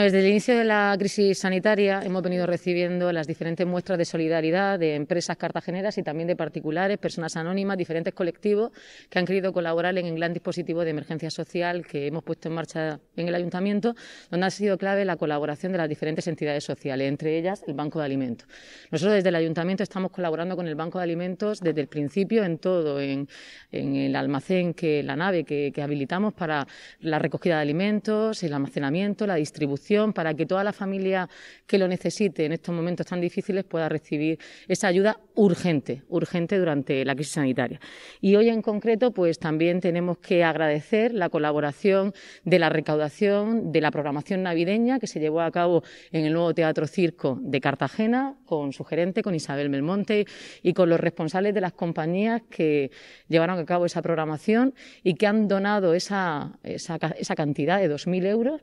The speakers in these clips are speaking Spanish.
Desde el inicio de la crisis sanitaria hemos venido recibiendo las diferentes muestras de solidaridad de empresas cartageneras y también de particulares, personas anónimas, diferentes colectivos que han querido colaborar en el gran dispositivo de emergencia social que hemos puesto en marcha en el ayuntamiento, donde ha sido clave la colaboración de las diferentes entidades sociales, entre ellas el Banco de Alimentos. Nosotros desde el ayuntamiento estamos colaborando con el Banco de Alimentos desde el principio en todo, en, el almacén, que la nave que habilitamos para la recogida de alimentos, el almacenamiento, la distribución para que toda la familia que lo necesite en estos momentos tan difíciles pueda recibir esa ayuda urgente, urgente durante la crisis sanitaria. Y hoy en concreto, pues también tenemos que agradecer la colaboración de la recaudación de la programación navideña que se llevó a cabo en el nuevo Teatro Circo de Cartagena con su gerente, con Isabel Melmonte y con los responsables de las compañías que llevaron a cabo esa programación y que han donado esa, esa cantidad de 2.000 euros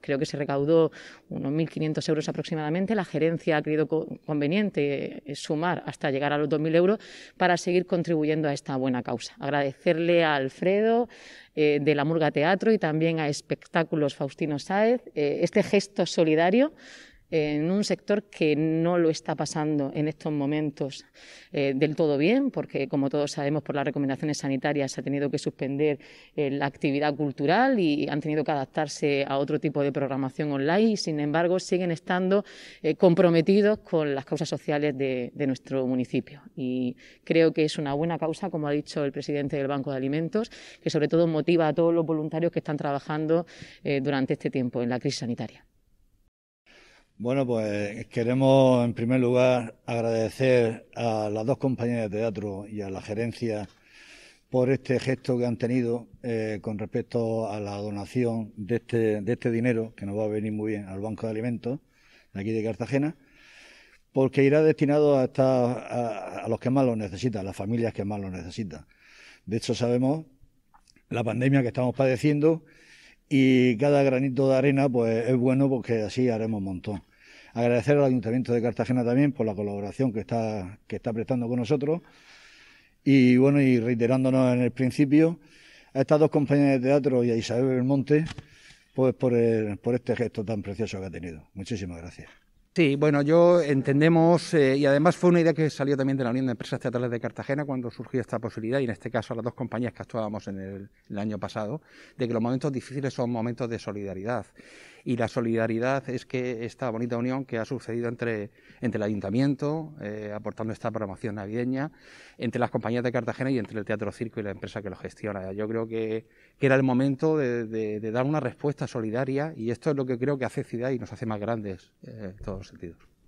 creo que se recaudó unos 1.500 euros aproximadamente. La gerencia ha creído conveniente eh, sumar hasta llegar a los 2.000 euros para seguir contribuyendo a esta buena causa. Agradecerle a Alfredo eh, de la Murga Teatro y también a Espectáculos Faustino Sáez eh, este gesto solidario en un sector que no lo está pasando en estos momentos eh, del todo bien, porque como todos sabemos por las recomendaciones sanitarias se ha tenido que suspender eh, la actividad cultural y han tenido que adaptarse a otro tipo de programación online y sin embargo siguen estando eh, comprometidos con las causas sociales de, nuestro municipio. Y creo que es una buena causa, como ha dicho el presidente del Banco de Alimentos, que sobre todo motiva a todos los voluntarios que están trabajando durante este tiempo en la crisis sanitaria. Bueno, pues queremos en primer lugar agradecer a las dos compañías de teatro y a la gerencia por este gesto que han tenido eh, con respecto a la donación este, de este, dinero, que nos va a venir muy bien al Banco de Alimentos, de aquí de Cartagena, porque irá destinado a, los que más lo necesitan, a las familias que más lo necesitan. De hecho, sabemos la pandemia que estamos padeciendo y cada granito de arena pues es bueno porque así haremos un montón. Agradecer al Ayuntamiento de Cartagena también por la colaboración que está, que está prestando con nosotros. Y bueno, y reiterándonos en el principio, a estas dos compañías de teatro y a Isabel Belmonte, pues por, por este gesto tan precioso que ha tenido. Muchísimas gracias. Sí, bueno, yo entendemos, eh, y además fue una idea que salió también de la Unión de Empresas Teatrales de Cartagena cuando surgió esta posibilidad, y en este caso a las dos compañías que actuábamos en el año pasado, de que los momentos difíciles son momentos de solidaridad y la solidaridad es que esta bonita unión que ha sucedido entre, entre el ayuntamiento, eh, aportando esta programación navideña, entre las compañías de Cartagena y entre el Teatro Circo y la empresa que lo gestiona. Yo creo que, era el momento de, dar una respuesta solidaria y esto es lo que creo que hace ciudad y nos hace más grandes eh, en todos los sentidos.